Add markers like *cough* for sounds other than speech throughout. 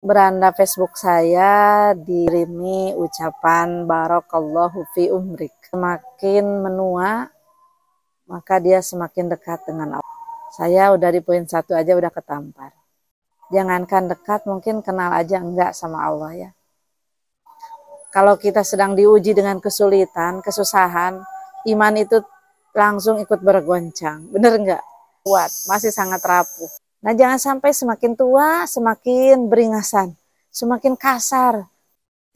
beranda Facebook saya dirimi ucapan Barokallahu fi umrik. Semakin menua, maka dia semakin dekat dengan Allah. Saya udah di poin satu aja udah ketampar. Jangankan dekat, mungkin kenal aja enggak sama Allah ya. Kalau kita sedang diuji dengan kesulitan, kesusahan, iman itu langsung ikut bergoncang. Bener enggak? Kuat, masih sangat rapuh. Nah, jangan sampai semakin tua semakin beringasan, semakin kasar,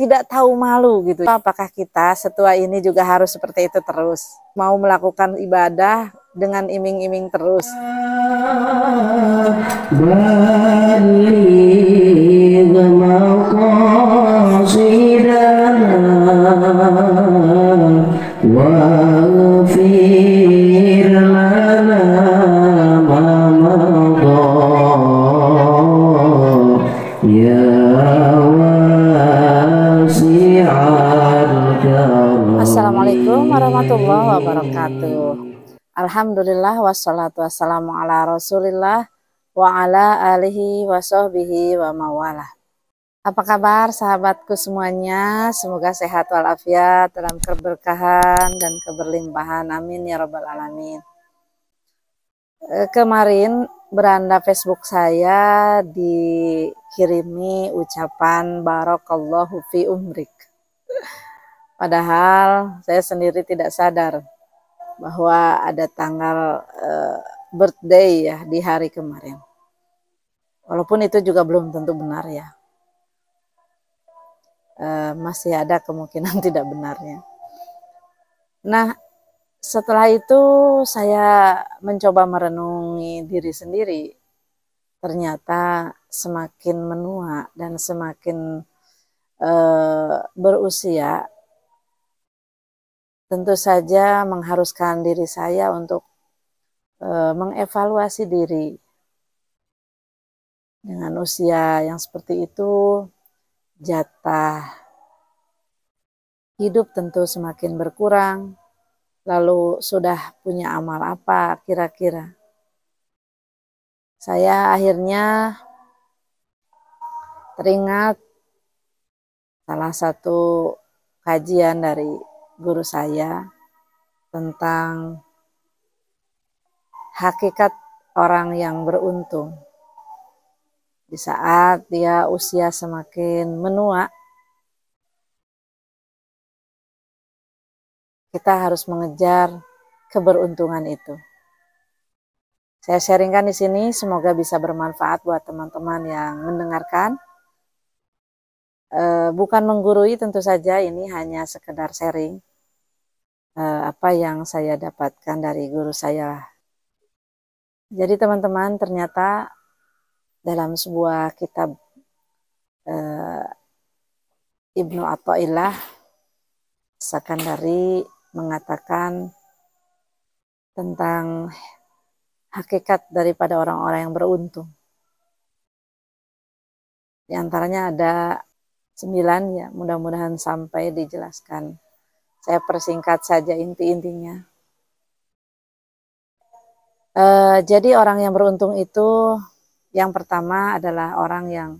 tidak tahu malu gitu. Apakah kita setua ini juga harus seperti itu terus? Mau melakukan ibadah dengan iming-iming terus. Ah, warahmatullahi wabarakatuh. Alhamdulillah wassalatu wassalamu ala rasulillah wa ala alihi wa sahbihi wa mawalah. Apa kabar sahabatku semuanya? Semoga sehat walafiat dalam keberkahan dan keberlimpahan. Amin ya rabbal alamin. E, kemarin beranda Facebook saya dikirimi ucapan barokallahu fi umrik Padahal saya sendiri tidak sadar bahwa ada tanggal uh, birthday ya di hari kemarin. Walaupun itu juga belum tentu benar ya. Uh, masih ada kemungkinan *laughs* tidak benarnya. Nah, setelah itu saya mencoba merenungi diri sendiri. Ternyata semakin menua dan semakin uh, berusia, tentu saja mengharuskan diri saya untuk e, mengevaluasi diri. Dengan usia yang seperti itu, jatah hidup tentu semakin berkurang. Lalu sudah punya amal apa kira-kira? Saya akhirnya teringat salah satu kajian dari guru saya tentang hakikat orang yang beruntung. Di saat dia usia semakin menua, kita harus mengejar keberuntungan itu. Saya sharingkan di sini, semoga bisa bermanfaat buat teman-teman yang mendengarkan. Eh, bukan menggurui tentu saja ini hanya sekedar sharing eh, apa yang saya dapatkan dari guru saya. Jadi teman-teman ternyata dalam sebuah kitab e, Ibnu Athaillah dari mengatakan tentang hakikat daripada orang-orang yang beruntung. Di antaranya ada sembilan ya mudah-mudahan sampai dijelaskan. Saya persingkat saja inti-intinya. E, jadi orang yang beruntung itu yang pertama adalah orang yang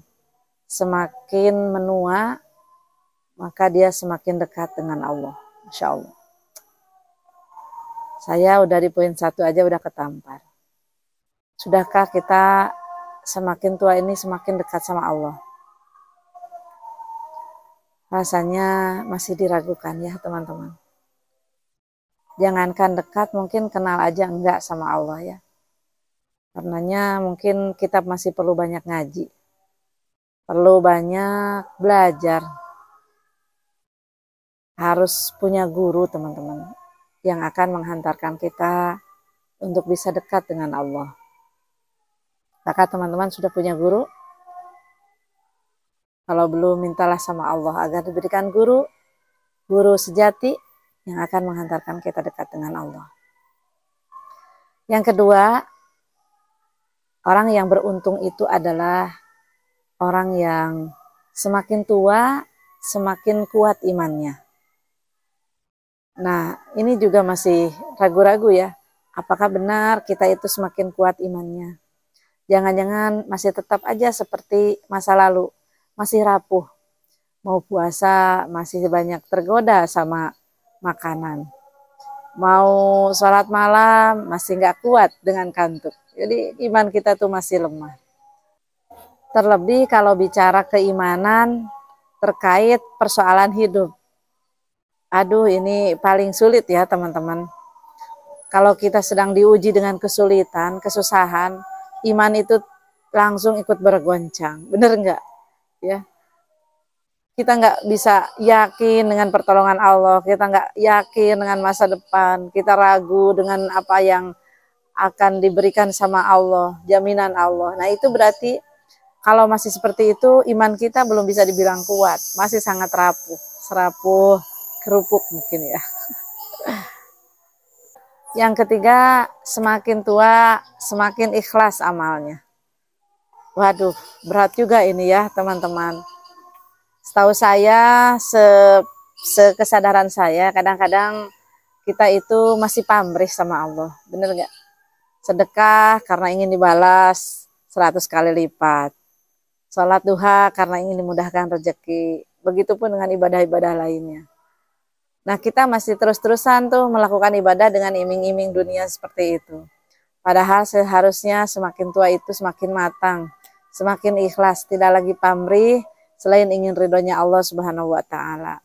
semakin menua maka dia semakin dekat dengan Allah. Masya Allah. Saya udah di poin satu aja udah ketampar. Sudahkah kita semakin tua ini semakin dekat sama Allah? rasanya masih diragukan ya teman-teman. Jangankan dekat mungkin kenal aja enggak sama Allah ya. Karenanya mungkin kita masih perlu banyak ngaji. Perlu banyak belajar. Harus punya guru teman-teman yang akan menghantarkan kita untuk bisa dekat dengan Allah. Maka teman-teman sudah punya guru? Kalau belum, mintalah sama Allah agar diberikan guru, guru sejati yang akan menghantarkan kita dekat dengan Allah. Yang kedua, orang yang beruntung itu adalah orang yang semakin tua, semakin kuat imannya. Nah, ini juga masih ragu-ragu ya. Apakah benar kita itu semakin kuat imannya? Jangan-jangan masih tetap aja seperti masa lalu, masih rapuh. Mau puasa masih banyak tergoda sama makanan. Mau sholat malam masih nggak kuat dengan kantuk. Jadi iman kita tuh masih lemah. Terlebih kalau bicara keimanan terkait persoalan hidup. Aduh ini paling sulit ya teman-teman. Kalau kita sedang diuji dengan kesulitan, kesusahan, iman itu langsung ikut bergoncang. Bener nggak? ya kita nggak bisa yakin dengan pertolongan Allah, kita nggak yakin dengan masa depan, kita ragu dengan apa yang akan diberikan sama Allah, jaminan Allah. Nah itu berarti kalau masih seperti itu, iman kita belum bisa dibilang kuat, masih sangat rapuh, serapuh, kerupuk mungkin ya. *laughs* Yang ketiga, semakin tua, semakin ikhlas amalnya. Waduh, berat juga ini ya teman-teman. Setahu saya, se sekesadaran saya, kadang-kadang kita itu masih pamrih sama Allah. Bener nggak? Sedekah karena ingin dibalas 100 kali lipat. Sholat duha karena ingin dimudahkan rezeki. Begitupun dengan ibadah-ibadah lainnya. Nah kita masih terus-terusan tuh melakukan ibadah dengan iming-iming dunia seperti itu. Padahal seharusnya semakin tua itu semakin matang semakin ikhlas, tidak lagi pamrih selain ingin ridhonya Allah Subhanahu wa taala.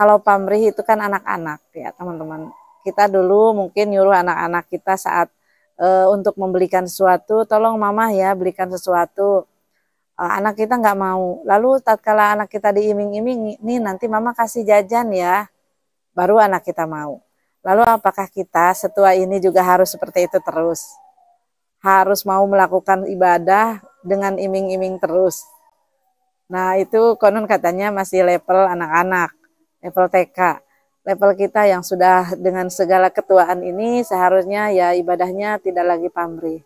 Kalau pamrih itu kan anak-anak ya, teman-teman. Kita dulu mungkin nyuruh anak-anak kita saat e, untuk membelikan sesuatu, tolong mama ya belikan sesuatu. E, anak kita nggak mau. Lalu tatkala anak kita diiming-iming, nih nanti mama kasih jajan ya. Baru anak kita mau. Lalu apakah kita setua ini juga harus seperti itu terus? Harus mau melakukan ibadah dengan iming-iming terus. Nah itu konon katanya masih level anak-anak, level TK. Level kita yang sudah dengan segala ketuaan ini seharusnya ya ibadahnya tidak lagi pamrih.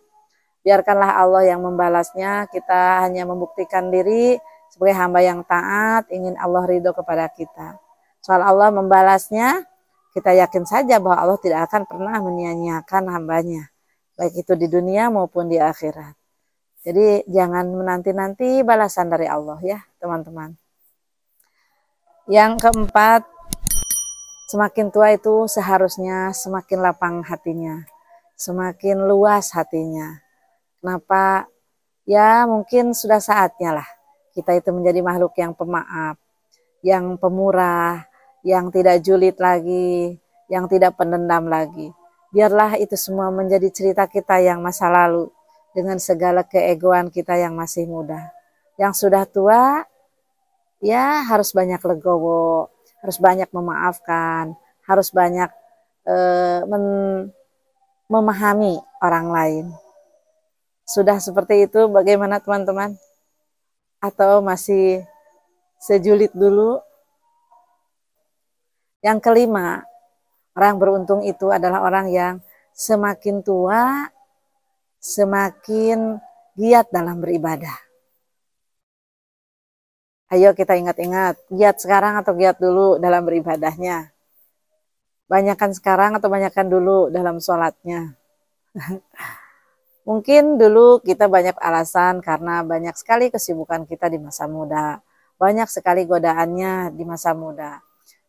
Biarkanlah Allah yang membalasnya, kita hanya membuktikan diri sebagai hamba yang taat, ingin Allah ridho kepada kita. Soal Allah membalasnya, kita yakin saja bahwa Allah tidak akan pernah menyia-nyiakan hambanya, baik itu di dunia maupun di akhirat. Jadi jangan menanti-nanti balasan dari Allah ya teman-teman. Yang keempat, semakin tua itu seharusnya semakin lapang hatinya, semakin luas hatinya. Kenapa? Ya mungkin sudah saatnya lah kita itu menjadi makhluk yang pemaaf, yang pemurah, yang tidak julid lagi, yang tidak pendendam lagi. Biarlah itu semua menjadi cerita kita yang masa lalu dengan segala keegoan kita yang masih muda. Yang sudah tua, ya harus banyak legowo, harus banyak memaafkan, harus banyak eh, men, memahami orang lain. Sudah seperti itu, bagaimana teman-teman? Atau masih sejulit dulu? Yang kelima, orang beruntung itu adalah orang yang semakin tua semakin giat dalam beribadah. Ayo kita ingat-ingat, giat sekarang atau giat dulu dalam beribadahnya. Banyakan sekarang atau banyakan dulu dalam sholatnya. *laughs* Mungkin dulu kita banyak alasan karena banyak sekali kesibukan kita di masa muda. Banyak sekali godaannya di masa muda.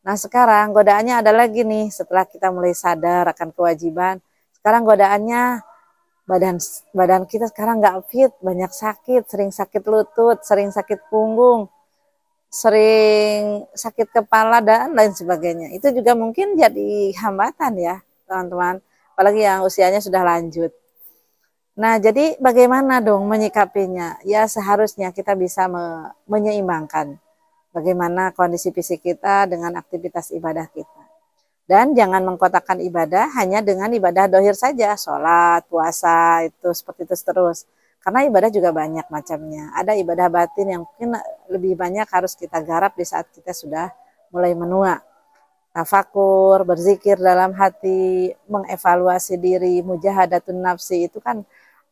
Nah sekarang godaannya ada lagi nih setelah kita mulai sadar akan kewajiban. Sekarang godaannya badan badan kita sekarang nggak fit, banyak sakit, sering sakit lutut, sering sakit punggung, sering sakit kepala dan lain sebagainya. Itu juga mungkin jadi hambatan ya, teman-teman. Apalagi yang usianya sudah lanjut. Nah, jadi bagaimana dong menyikapinya? Ya seharusnya kita bisa me menyeimbangkan bagaimana kondisi fisik kita dengan aktivitas ibadah kita. Dan jangan mengkotakkan ibadah hanya dengan ibadah dohir saja, sholat, puasa, itu seperti itu terus. Karena ibadah juga banyak macamnya. Ada ibadah batin yang mungkin lebih banyak harus kita garap di saat kita sudah mulai menua. Tafakur, berzikir dalam hati, mengevaluasi diri, mujahadatun nafsi itu kan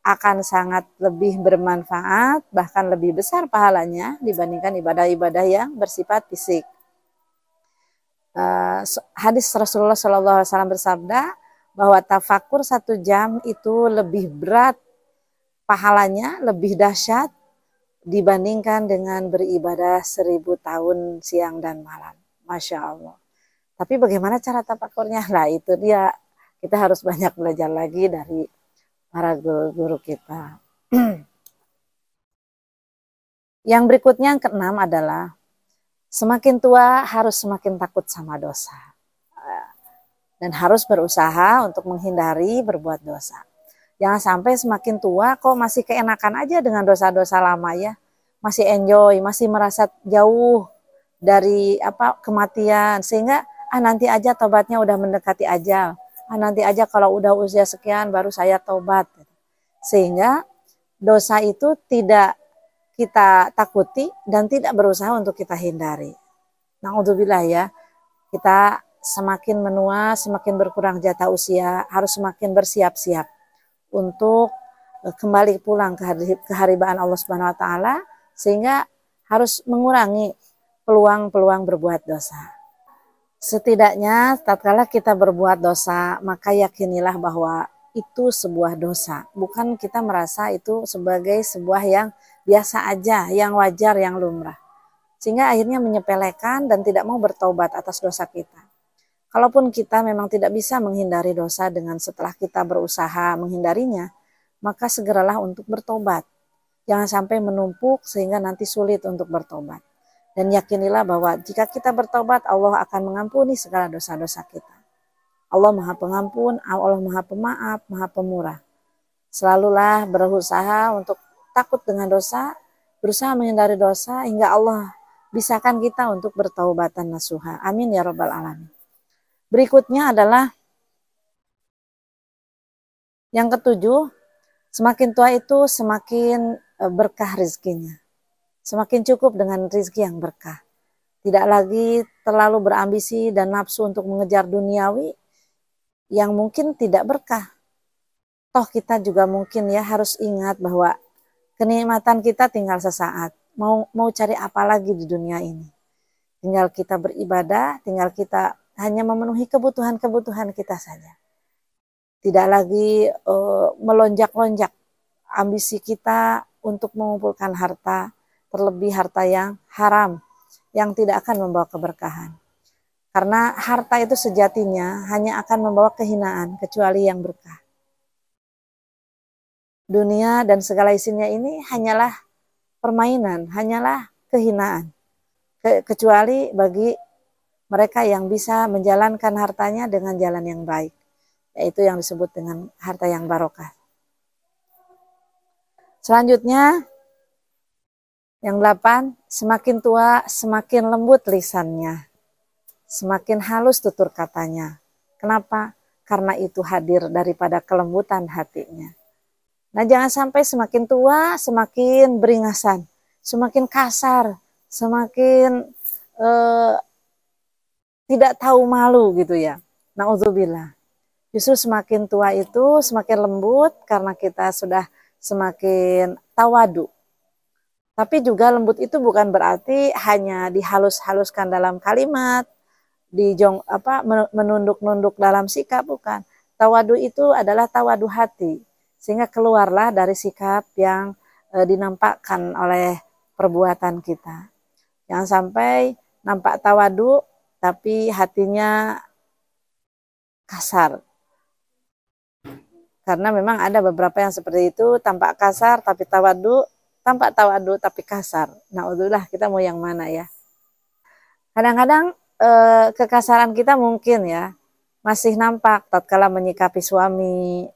akan sangat lebih bermanfaat, bahkan lebih besar pahalanya dibandingkan ibadah-ibadah yang bersifat fisik. Eh, hadis Rasulullah Alaihi Wasallam bersabda bahwa tafakur satu jam itu lebih berat pahalanya, lebih dahsyat dibandingkan dengan beribadah seribu tahun siang dan malam. Masya Allah. Tapi bagaimana cara tafakurnya? Lah *laughs* itu dia kita harus banyak belajar lagi dari para guru-guru kita. *clears throat* Yang berikutnya yang keenam adalah Semakin tua harus semakin takut sama dosa. Dan harus berusaha untuk menghindari berbuat dosa. Jangan sampai semakin tua kok masih keenakan aja dengan dosa-dosa lama ya. Masih enjoy, masih merasa jauh dari apa kematian sehingga ah nanti aja tobatnya udah mendekati ajal. Ah nanti aja kalau udah usia sekian baru saya tobat. Sehingga dosa itu tidak kita takuti dan tidak berusaha untuk kita hindari. Nah, Naudzubillah ya, kita semakin menua, semakin berkurang jatah usia, harus semakin bersiap-siap untuk e, kembali pulang ke hari keharibaan Allah Subhanahu wa taala sehingga harus mengurangi peluang-peluang berbuat dosa. Setidaknya tatkala kita berbuat dosa, maka yakinilah bahwa itu sebuah dosa. Bukan kita merasa itu sebagai sebuah yang biasa aja, yang wajar, yang lumrah. Sehingga akhirnya menyepelekan dan tidak mau bertobat atas dosa kita. Kalaupun kita memang tidak bisa menghindari dosa dengan setelah kita berusaha menghindarinya, maka segeralah untuk bertobat. Jangan sampai menumpuk sehingga nanti sulit untuk bertobat. Dan yakinilah bahwa jika kita bertobat, Allah akan mengampuni segala dosa-dosa kita. Allah Maha Pengampun, Allah Maha Pemaaf, Maha Pemurah. Selalulah berusaha untuk takut dengan dosa, berusaha menghindari dosa hingga Allah bisakan kita untuk bertaubatan nasuha. Amin ya rabbal alamin. Berikutnya adalah yang ketujuh, semakin tua itu semakin e, berkah rizkinya. Semakin cukup dengan rizki yang berkah. Tidak lagi terlalu berambisi dan nafsu untuk mengejar duniawi, yang mungkin tidak berkah. Toh kita juga mungkin ya harus ingat bahwa kenikmatan kita tinggal sesaat. Mau mau cari apa lagi di dunia ini? Tinggal kita beribadah, tinggal kita hanya memenuhi kebutuhan-kebutuhan kita saja. Tidak lagi uh, melonjak-lonjak ambisi kita untuk mengumpulkan harta, terlebih harta yang haram, yang tidak akan membawa keberkahan. Karena harta itu sejatinya hanya akan membawa kehinaan kecuali yang berkah. Dunia dan segala isinya ini hanyalah permainan, hanyalah kehinaan. Ke kecuali bagi mereka yang bisa menjalankan hartanya dengan jalan yang baik, yaitu yang disebut dengan harta yang barokah. Selanjutnya, yang delapan, semakin tua semakin lembut lisannya semakin halus tutur katanya. Kenapa? Karena itu hadir daripada kelembutan hatinya. Nah jangan sampai semakin tua, semakin beringasan, semakin kasar, semakin eh, tidak tahu malu gitu ya. Nah Nauzubillah. Justru semakin tua itu semakin lembut karena kita sudah semakin tawadu. Tapi juga lembut itu bukan berarti hanya dihalus-haluskan dalam kalimat, di jong apa menunduk-nunduk dalam sikap bukan. Tawadu itu adalah tawadu hati. Sehingga keluarlah dari sikap yang e, dinampakkan oleh perbuatan kita. yang sampai nampak tawadu tapi hatinya kasar. Karena memang ada beberapa yang seperti itu, tampak kasar tapi tawadu, tampak tawadu tapi kasar. Nah, itulah kita mau yang mana ya? Kadang-kadang eh, kekasaran kita mungkin ya masih nampak tatkala menyikapi suami,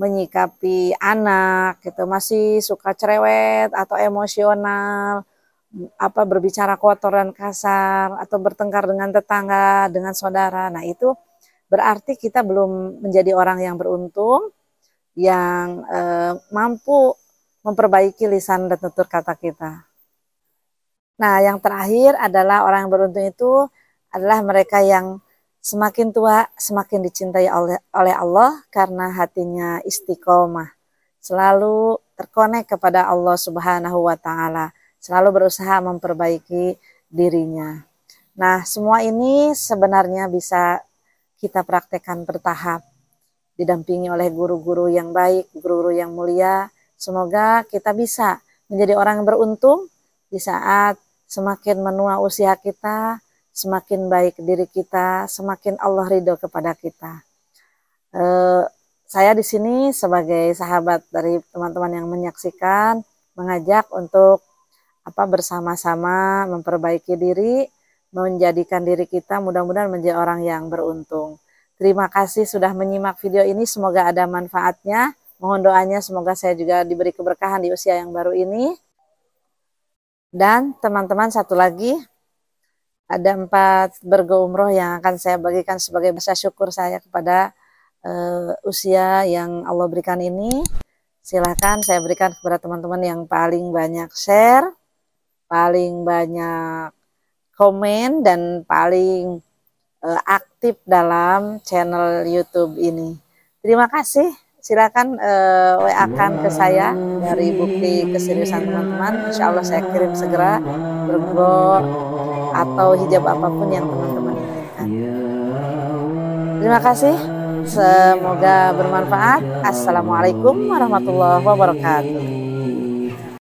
menyikapi anak gitu, masih suka cerewet atau emosional, apa berbicara kotor dan kasar atau bertengkar dengan tetangga, dengan saudara. Nah, itu berarti kita belum menjadi orang yang beruntung yang eh, mampu memperbaiki lisan dan tutur kata kita. Nah, yang terakhir adalah orang yang beruntung itu adalah mereka yang semakin tua semakin dicintai oleh, oleh Allah karena hatinya istiqomah. Selalu terkonek kepada Allah Subhanahu wa taala, selalu berusaha memperbaiki dirinya. Nah, semua ini sebenarnya bisa kita praktekkan bertahap didampingi oleh guru-guru yang baik, guru-guru yang mulia. Semoga kita bisa menjadi orang yang beruntung di saat semakin menua usia kita, semakin baik diri kita, semakin Allah ridho kepada kita. E, saya di sini sebagai sahabat dari teman-teman yang menyaksikan mengajak untuk apa bersama-sama memperbaiki diri, menjadikan diri kita mudah-mudahan menjadi orang yang beruntung. Terima kasih sudah menyimak video ini, semoga ada manfaatnya. Mohon doanya semoga saya juga diberi keberkahan di usia yang baru ini. Dan teman-teman satu lagi, ada empat bergo umroh yang akan saya bagikan sebagai pesan syukur saya kepada uh, usia yang Allah berikan ini. Silahkan saya berikan kepada teman-teman yang paling banyak share, paling banyak komen, dan paling uh, aktif dalam channel YouTube ini. Terima kasih. Silahkan uh, WA-kan eh, kan ke saya dari bukti keseriusan teman-teman. Insya Allah saya kirim segera. Bergo atau hijab apapun yang teman-teman inginkan. Ya Terima kasih. Semoga bermanfaat. Assalamualaikum warahmatullahi wabarakatuh.